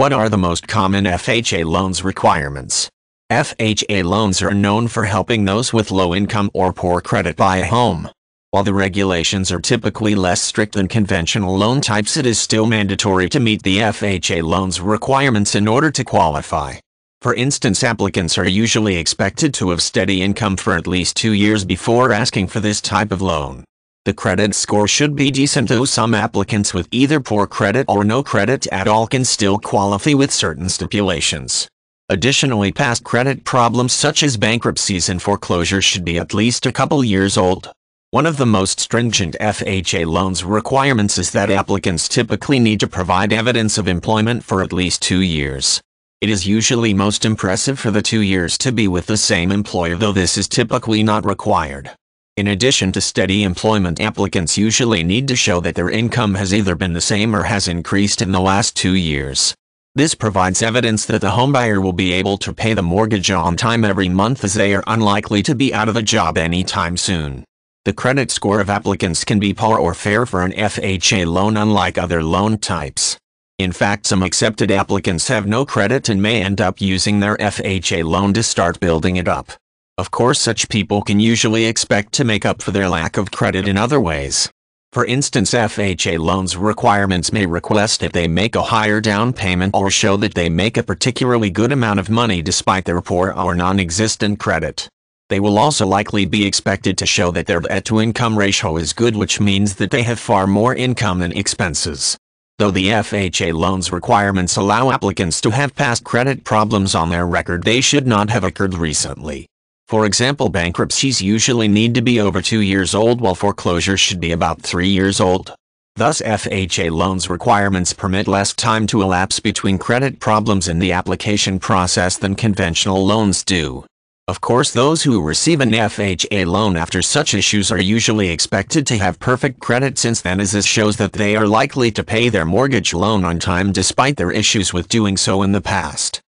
What are the most common FHA loans requirements? FHA loans are known for helping those with low income or poor credit buy a home. While the regulations are typically less strict than conventional loan types, it is still mandatory to meet the FHA loans requirements in order to qualify. For instance, applicants are usually expected to have steady income for at least two years before asking for this type of loan. The credit score should be decent though some applicants with either poor credit or no credit at all can still qualify with certain stipulations. Additionally past credit problems such as bankruptcies and foreclosures should be at least a couple years old. One of the most stringent FHA loans requirements is that applicants typically need to provide evidence of employment for at least two years. It is usually most impressive for the two years to be with the same employer though this is typically not required. In addition to steady employment applicants usually need to show that their income has either been the same or has increased in the last two years. This provides evidence that the homebuyer will be able to pay the mortgage on time every month as they are unlikely to be out of a job anytime soon. The credit score of applicants can be poor or fair for an FHA loan unlike other loan types. In fact, some accepted applicants have no credit and may end up using their FHA loan to start building it up. Of course such people can usually expect to make up for their lack of credit in other ways. For instance FHA loans requirements may request that they make a higher down payment or show that they make a particularly good amount of money despite their poor or non-existent credit. They will also likely be expected to show that their debt to income ratio is good which means that they have far more income than expenses. Though the FHA loans requirements allow applicants to have past credit problems on their record they should not have occurred recently. For example bankruptcies usually need to be over two years old while foreclosures should be about three years old. Thus FHA loans requirements permit less time to elapse between credit problems in the application process than conventional loans do. Of course those who receive an FHA loan after such issues are usually expected to have perfect credit since then as this shows that they are likely to pay their mortgage loan on time despite their issues with doing so in the past.